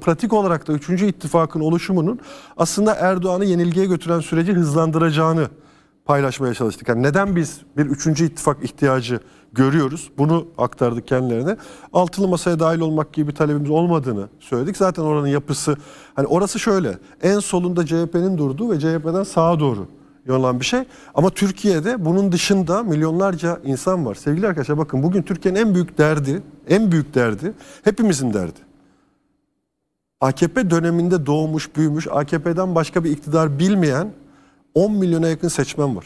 Pratik olarak da 3. ittifakın oluşumunun aslında Erdoğan'ı yenilgiye götüren süreci hızlandıracağını paylaşmaya çalıştık. Yani neden biz bir 3. ittifak ihtiyacı görüyoruz? Bunu aktardık kendilerine. Altılı masaya dahil olmak gibi bir talebimiz olmadığını söyledik. Zaten oranın yapısı hani orası şöyle. En solunda CHP'nin durduğu ve CHP'den sağa doğru yönelen bir şey. Ama Türkiye'de bunun dışında milyonlarca insan var. Sevgili arkadaşlar bakın bugün Türkiye'nin en büyük derdi, en büyük derdi hepimizin derdi. AKP döneminde doğmuş, büyümüş, AKP'den başka bir iktidar bilmeyen 10 milyona yakın seçmen var.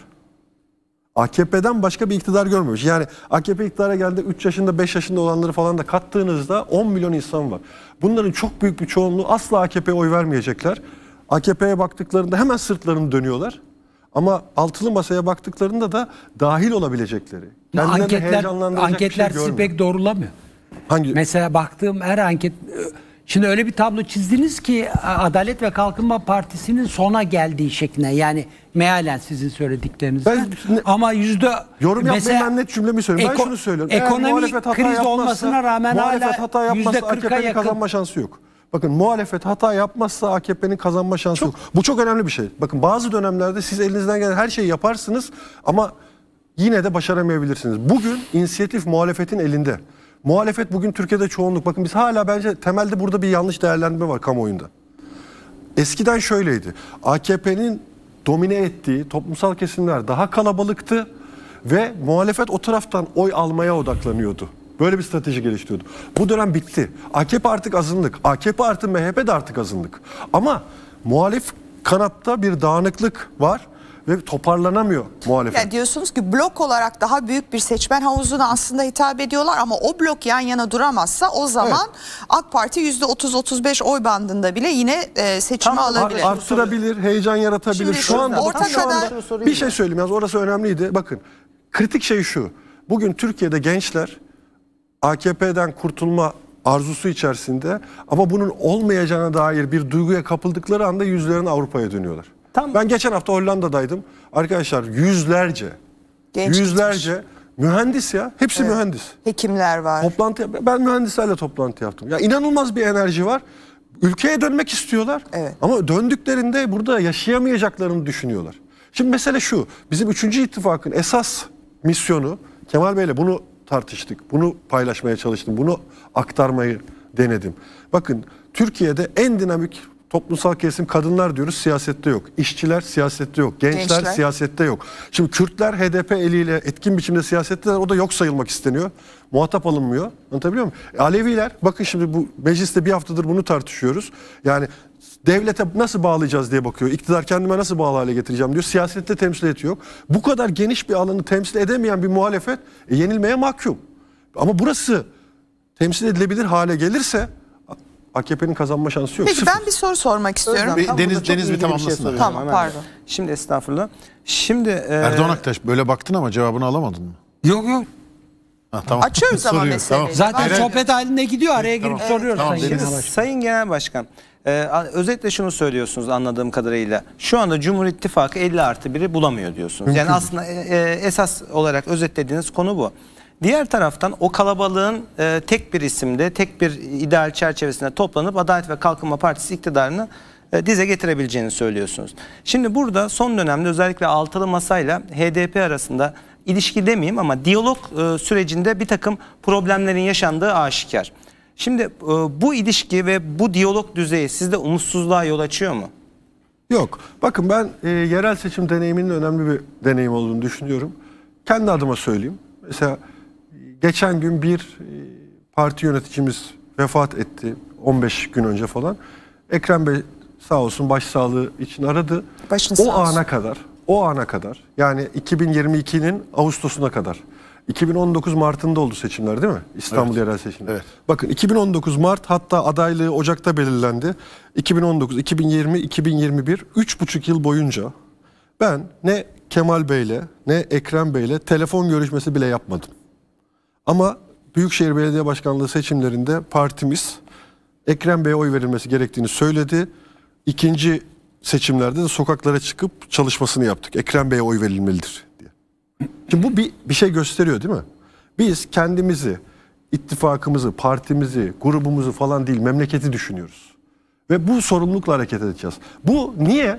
AKP'den başka bir iktidar görmemiş. Yani AKP iktidara geldi 3 yaşında 5 yaşında olanları falan da kattığınızda 10 milyon insan var. Bunların çok büyük bir çoğunluğu asla AKP'ye oy vermeyecekler. AKP'ye baktıklarında hemen sırtlarını dönüyorlar. Ama altılı masaya baktıklarında da dahil olabilecekleri. Kendilerini anketler şey anketler şey sizi doğrulamıyor. Hangi? Mesela baktığım her anket Şimdi öyle bir tablo çizdiniz ki e, Adalet ve Kalkınma Partisi'nin sona geldiği şekline yani mealen sizin söylediklerinizden. Ben, ama yüzde yorum mesela, yapmayı ben net cümlemi söylüyorum. Eko, ben şunu söylüyorum. Ekonomik hata kriz yapmazsa, olmasına rağmen muhalefet hata yüzde AKP'nin yakın. kazanma şansı yok. Bakın muhalefet hata yapmazsa AKP'nin kazanma şansı çok, yok. Bu çok önemli bir şey. Bakın bazı dönemlerde siz elinizden gelen her şeyi yaparsınız ama yine de başaramayabilirsiniz. Bugün inisiyatif muhalefetin elinde. Muhalefet bugün Türkiye'de çoğunluk. Bakın biz hala bence temelde burada bir yanlış değerlendirme var kamuoyunda. Eskiden şöyleydi. AKP'nin domine ettiği toplumsal kesimler daha kalabalıktı ve muhalefet o taraftan oy almaya odaklanıyordu. Böyle bir strateji geliştiriyordu. Bu dönem bitti. AKP artık azınlık. AKP artı MHP de artık azınlık. Ama muhalif kanatta bir dağınıklık var ve toparlanamıyor muhalefet. Yani diyorsunuz ki blok olarak daha büyük bir seçmen havuzuna aslında hitap ediyorlar ama o blok yan yana duramazsa o zaman evet. AK Parti %30-35 oy bandında bile yine e, seçimi tamam, alabilir. Arttırabilir, heyecan yaratabilir. Şimdi şu anda orta bakın, şu kadar... anda bir şey söyleyeyim yalnız orası önemliydi. Bakın kritik şey şu. Bugün Türkiye'de gençler AKP'den kurtulma arzusu içerisinde ama bunun olmayacağına dair bir duyguya kapıldıkları anda yüzlerini Avrupa'ya dönüyorlar. Tam ben geçen hafta Hollanda'daydım. Arkadaşlar yüzlerce, Genç yüzlerce gitmiş. mühendis ya. Hepsi evet. mühendis. Hekimler var. Toplantı, ben mühendislerle toplantı yaptım. Ya inanılmaz bir enerji var. Ülkeye dönmek istiyorlar. Evet. Ama döndüklerinde burada yaşayamayacaklarını düşünüyorlar. Şimdi mesele şu. Bizim 3. ittifakın esas misyonu Kemal Bey'le bunu tartıştık. Bunu paylaşmaya çalıştım. Bunu aktarmayı denedim. Bakın Türkiye'de en dinamik toplumsal kesim kadınlar diyoruz siyasette yok. İşçiler siyasette yok. Gençler, Gençler. siyasette yok. Şimdi Kürtler HDP eliyle etkin biçimde siyasette o da yok sayılmak isteniyor. Muhatap alınmıyor. Anlatabiliyor muyum? E, Aleviler bakın şimdi bu mecliste bir haftadır bunu tartışıyoruz. Yani devlete nasıl bağlayacağız diye bakıyor. İktidar kendime nasıl bağlı hale getireceğim diyor. Siyasette temsiliyeti yok. Bu kadar geniş bir alanı temsil edemeyen bir muhalefet e, yenilmeye mahkum. Ama burası temsil edilebilir hale gelirse AKP'nin kazanma şansı yok. Peki Sıfır. ben bir soru sormak istiyorum. Bir, Deniz Deniz bir şey tamamlasın. şey tamam hemen. pardon. Şimdi estağfurullah. Şimdi e... Erdoğan Aktaş böyle baktın ama cevabını alamadın mı? Yok yok. Ha, tamam. Açıyoruz ama meseleyi. Tamam. Zaten evet. sohbet halinde gidiyor araya girip tamam. soruyoruz. Tamam, Sayın, Genel Başkan. Sayın Genel Başkan. Ee, özetle şunu söylüyorsunuz anladığım kadarıyla. Şu anda Cumhur İttifakı 50 artı 1'i bulamıyor diyorsunuz. Mümkün. Yani aslında e, e, esas olarak özetlediğiniz konu bu. Diğer taraftan o kalabalığın e, tek bir isimde, tek bir ideal çerçevesinde toplanıp Adalet ve Kalkınma Partisi iktidarını e, dize getirebileceğini söylüyorsunuz. Şimdi burada son dönemde özellikle altılı masayla HDP arasında ilişki demeyeyim ama diyalog e, sürecinde bir takım problemlerin yaşandığı aşikar. Şimdi e, bu ilişki ve bu diyalog düzeyi sizde umutsuzluğa yol açıyor mu? Yok. Bakın ben e, yerel seçim deneyiminin önemli bir deneyim olduğunu düşünüyorum. Kendi adıma söyleyeyim. Mesela geçen gün bir e, parti yöneticimiz vefat etti 15 gün önce falan. Ekrem Bey sağ olsun başsağlığı için aradı. Başını o ana olsun. kadar, o ana kadar yani 2022'nin Ağustos'una kadar. 2019 Mart'ında oldu seçimler değil mi? İstanbul evet. yerel seçimleri. Evet. Bakın 2019 Mart hatta adaylığı Ocak'ta belirlendi. 2019, 2020, 2021 3,5 yıl boyunca ben ne Kemal Bey'le ne Ekrem Bey'le telefon görüşmesi bile yapmadım. Ama Büyükşehir Belediye Başkanlığı seçimlerinde partimiz Ekrem Bey'e oy verilmesi gerektiğini söyledi. İkinci seçimlerde de sokaklara çıkıp çalışmasını yaptık. Ekrem Bey'e oy verilmelidir diye. Şimdi bu bir, bir şey gösteriyor değil mi? Biz kendimizi, ittifakımızı, partimizi, grubumuzu falan değil memleketi düşünüyoruz. Ve bu sorumlulukla hareket edeceğiz. Bu niye?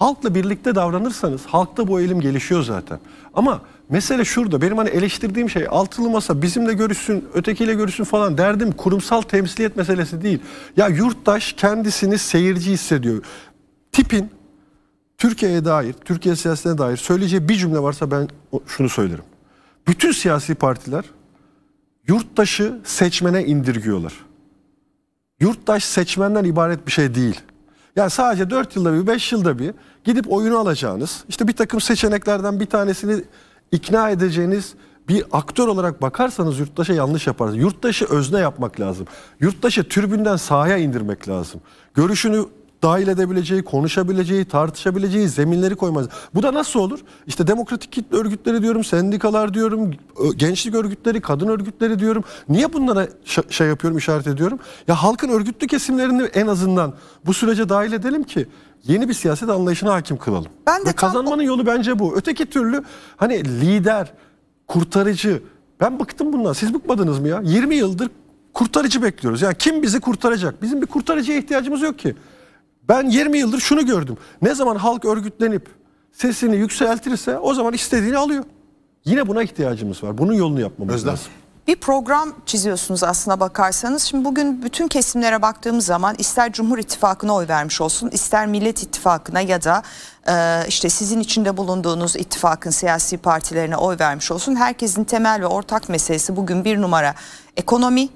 Halkla birlikte davranırsanız halkta bu eğilim gelişiyor zaten. Ama mesele şurada benim hani eleştirdiğim şey altılı masa bizimle görüşsün ötekiyle görüşsün falan derdim kurumsal temsiliyet meselesi değil. Ya yurttaş kendisini seyirci hissediyor. Tipin Türkiye'ye dair, Türkiye siyasetine dair söyleyeceği bir cümle varsa ben şunu söylerim. Bütün siyasi partiler yurttaşı seçmene indirgiyorlar. Yurttaş seçmenden ibaret bir şey değil. Yani sadece 4 yılda bir, 5 yılda bir gidip oyunu alacağınız, işte bir takım seçeneklerden bir tanesini ikna edeceğiniz bir aktör olarak bakarsanız yurttaşa yanlış yaparsınız. Yurttaşı özne yapmak lazım. Yurttaşı türbünden sahaya indirmek lazım. Görüşünü dahil edebileceği, konuşabileceği, tartışabileceği zeminleri koymaz. Bu da nasıl olur? İşte demokratik kitle örgütleri diyorum, sendikalar diyorum, gençlik örgütleri, kadın örgütleri diyorum. Niye bunlara şey yapıyorum, işaret ediyorum? Ya halkın örgütlü kesimlerini en azından bu sürece dahil edelim ki yeni bir siyaset anlayışına hakim kılalım. Ben de Ve kazanmanın yolu bence bu. Öteki türlü hani lider, kurtarıcı, ben bıktım bundan. Siz bıkmadınız mı ya? 20 yıldır kurtarıcı bekliyoruz. Yani kim bizi kurtaracak? Bizim bir kurtarıcıya ihtiyacımız yok ki. Ben 20 yıldır şunu gördüm. Ne zaman halk örgütlenip sesini yükseltirse o zaman istediğini alıyor. Yine buna ihtiyacımız var. Bunun yolunu yapmamız Özler. lazım. Bir program çiziyorsunuz aslına bakarsanız. Şimdi bugün bütün kesimlere baktığımız zaman ister Cumhur İttifakı'na oy vermiş olsun, ister Millet İttifakı'na ya da e, işte sizin içinde bulunduğunuz ittifakın siyasi partilerine oy vermiş olsun. Herkesin temel ve ortak meselesi bugün bir numara ekonomi,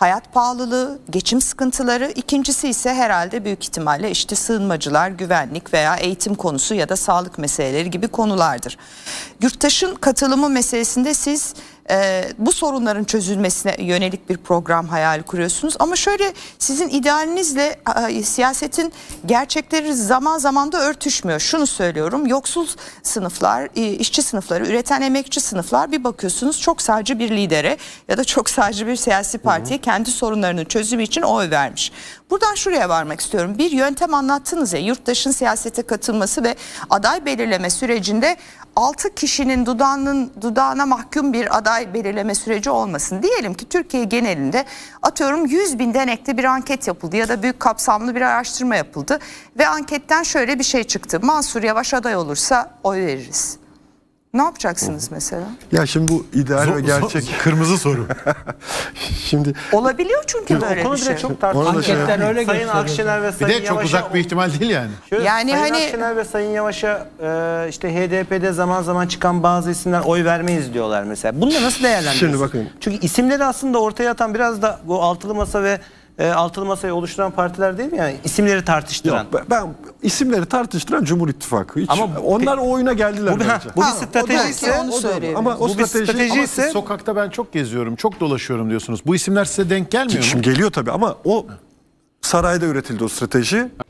hayat pahalılığı, geçim sıkıntıları, İkincisi ise herhalde büyük ihtimalle işte sığınmacılar, güvenlik veya eğitim konusu ya da sağlık meseleleri gibi konulardır. Yurttaşın katılımı meselesinde siz e, bu sorunların çözülmesine yönelik bir program hayal kuruyorsunuz. Ama şöyle sizin idealinizle e, siyasetin gerçekleri zaman zaman da örtüşmüyor. Şunu söylüyorum yoksul sınıflar, e, işçi sınıfları, üreten emekçi sınıflar bir bakıyorsunuz çok sadece bir lidere ya da çok sadece bir siyasi partiye kendi sorunlarının çözümü için oy vermiş. Buradan şuraya varmak istiyorum. Bir yöntem anlattınız ya yurttaşın siyasete katılması ve aday belirleme sürecinde 6 kişinin dudağının dudağına mahkum bir aday belirleme süreci olmasın. Diyelim ki Türkiye genelinde atıyorum 100 bin denekte bir anket yapıldı ya da büyük kapsamlı bir araştırma yapıldı ve anketten şöyle bir şey çıktı. Mansur Yavaş aday olursa oy veririz. Ne yapacaksınız mesela? Ya şimdi bu ideal zor, ve gerçek. Zor, kırmızı soru. şimdi olabiliyor çünkü böyle o bir şey. Çok tartışılıyor. Anketler şey öyle Sayın Akşener ve Sayın Yavaş'a. Bir de çok uzak bir ihtimal değil yani. Şöyle, yani Sayın hani Akşener ve Sayın Yavaş'a e, işte HDP'de zaman zaman çıkan bazı isimler oy vermeyiz diyorlar mesela. Bunu nasıl değerlendiriyorsunuz? Şimdi bakın. Çünkü isimleri aslında ortaya atan biraz da bu altılı masa ve e, altılı masayı oluşturan partiler değil mi? Yani isimleri tartıştıran. Yok, ben isimleri tartıştıran Cumhur İttifakı. Hiç, ama onlar o oyuna geldiler. Bu, ha, bu bir strateji ise onu söyleyeyim. Ama o bu strateji, strateji ama ise sokakta ben çok geziyorum, çok dolaşıyorum diyorsunuz. Bu isimler size denk gelmiyor Şimdi mu? geliyor tabii ama o sarayda üretildi o strateji.